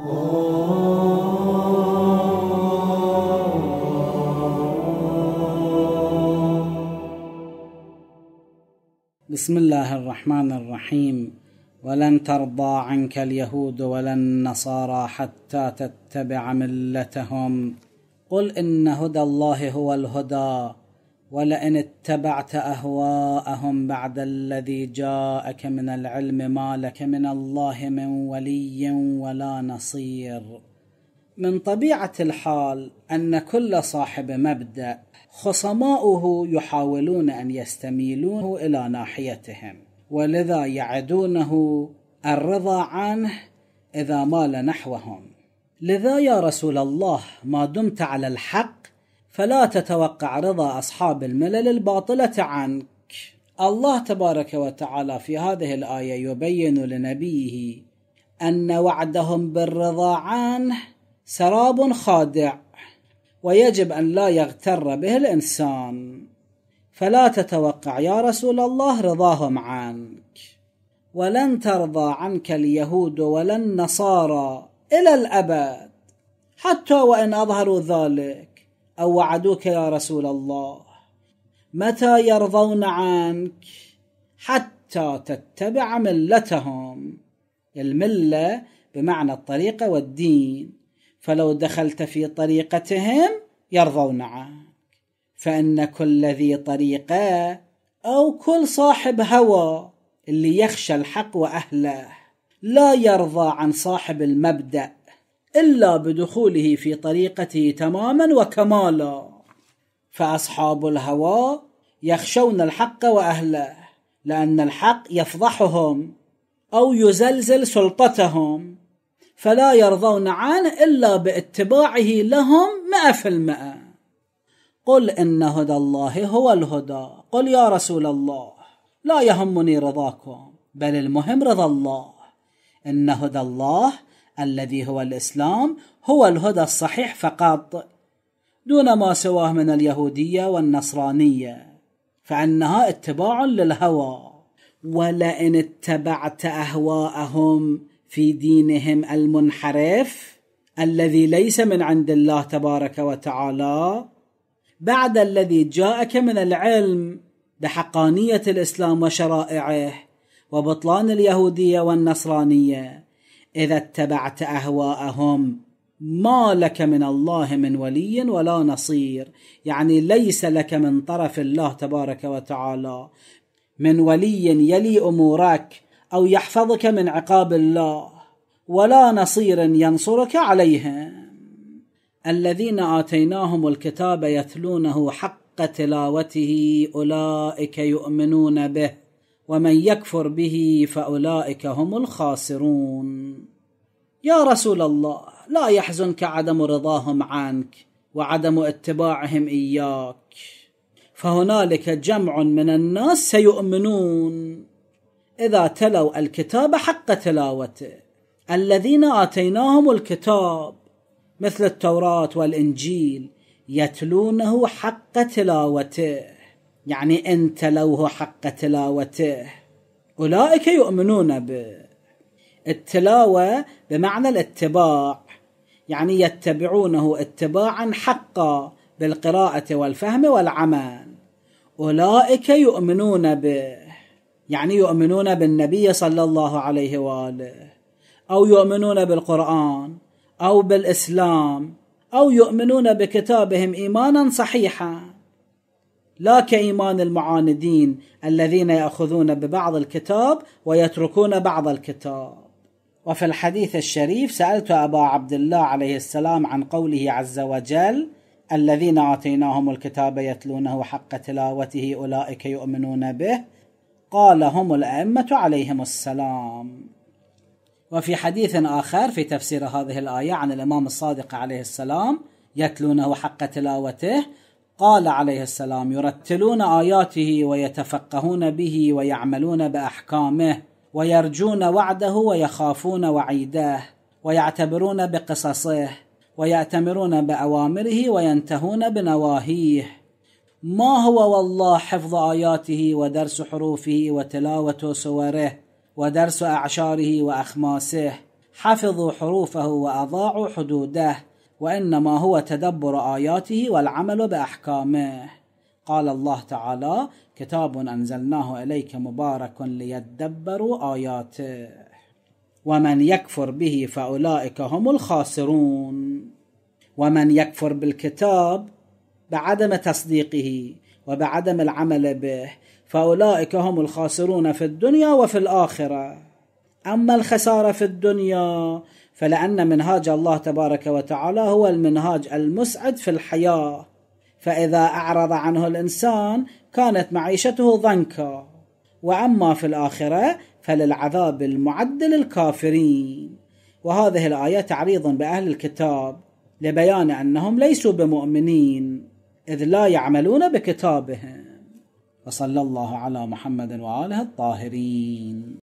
بسم الله الرحمن الرحيم ولن ترضى عنك اليهود ولا النصارى حتى تتبع ملتهم قل ان هدى الله هو الهدى ولئن اتبعت اهواءهم بعد الذي جاءك من العلم ما لك من الله من ولي ولا نصير من طبيعه الحال ان كل صاحب مبدا خصماؤه يحاولون ان يستميلونه الى ناحيتهم ولذا يعدونه الرضا عنه اذا مال نحوهم لذا يا رسول الله ما دمت على الحق فلا تتوقع رضا أصحاب الملل الباطلة عنك الله تبارك وتعالى في هذه الآية يبين لنبيه أن وعدهم بالرضا عنه سراب خادع ويجب أن لا يغتر به الإنسان فلا تتوقع يا رسول الله رضاهم عنك ولن ترضى عنك اليهود ولا النصارى إلى الأبد حتى وإن أظهروا ذلك أو وعدوك يا رسول الله متى يرضون عنك حتى تتبع ملتهم الملة بمعنى الطريقة والدين فلو دخلت في طريقتهم يرضون عنك فإن كل ذي طريقة أو كل صاحب هوى اللي يخشى الحق وأهله لا يرضى عن صاحب المبدأ إلا بدخوله في طريقته تماما وكمالا فأصحاب الهوى يخشون الحق وأهله لأن الحق يفضحهم أو يزلزل سلطتهم فلا يرضون عنه إلا باتباعه لهم مئة في المئة قل إن هدى الله هو الهدى قل يا رسول الله لا يهمني رضاكم بل المهم رضا الله إن هدى الله الذي هو الإسلام هو الهدى الصحيح فقط دون ما سواه من اليهودية والنصرانية فأنها اتباع للهوى ولئن اتبعت أهواءهم في دينهم المنحرف الذي ليس من عند الله تبارك وتعالى بعد الذي جاءك من العلم بحقانية الإسلام وشرائعه وبطلان اليهودية والنصرانية اذا اتبعت اهواءهم ما لك من الله من ولي ولا نصير يعني ليس لك من طرف الله تبارك وتعالى من ولي يلي امورك او يحفظك من عقاب الله ولا نصير ينصرك عليهم الذين اتيناهم الكتاب يتلونه حق تلاوته اولئك يؤمنون به ومن يكفر به فاولئك هم الخاسرون يا رسول الله لا يحزنك عدم رضاهم عنك وعدم اتباعهم اياك فهنالك جمع من الناس سيؤمنون اذا تلوا الكتاب حق تلاوته الذين اتيناهم الكتاب مثل التوراه والانجيل يتلونه حق تلاوته يعني ان تلوه حق تلاوته اولئك يؤمنون به التلاوه بمعنى الاتباع يعني يتبعونه اتباعا حقا بالقراءه والفهم والعمل اولئك يؤمنون به يعني يؤمنون بالنبي صلى الله عليه واله او يؤمنون بالقران او بالاسلام او يؤمنون بكتابهم ايمانا صحيحا لا كإيمان المعاندين الذين يأخذون ببعض الكتاب ويتركون بعض الكتاب وفي الحديث الشريف سألت أبا عبد الله عليه السلام عن قوله عز وجل الذين آتيناهم الكتاب يتلونه حق تلاوته أولئك يؤمنون به قال هم الأئمة عليهم السلام وفي حديث آخر في تفسير هذه الآية عن الإمام الصادق عليه السلام يتلونه حق تلاوته قال عليه السلام يرتلون اياته ويتفقهون به ويعملون باحكامه ويرجون وعده ويخافون وعيده ويعتبرون بقصصه وياتمرون باوامره وينتهون بنواهيه ما هو والله حفظ اياته ودرس حروفه وتلاوه سوره ودرس اعشاره واخماسه حفظوا حروفه واضاعوا حدوده وانما هو تدبر اياته والعمل باحكامه قال الله تعالى كتاب انزلناه اليك مبارك ليدبروا اياته ومن يكفر به فاولئك هم الخاسرون ومن يكفر بالكتاب بعدم تصديقه وبعدم العمل به فاولئك هم الخاسرون في الدنيا وفي الاخره اما الخساره في الدنيا فلأن منهاج الله تبارك وتعالى هو المنهاج المسعد في الحياة فإذا أعرض عنه الإنسان كانت معيشته ضنكا وأما في الآخرة فللعذاب المعد للكافرين وهذه الآية تعريض بأهل الكتاب لبيان أنهم ليسوا بمؤمنين إذ لا يعملون بكتابهم وصلى الله على محمد وآله الطاهرين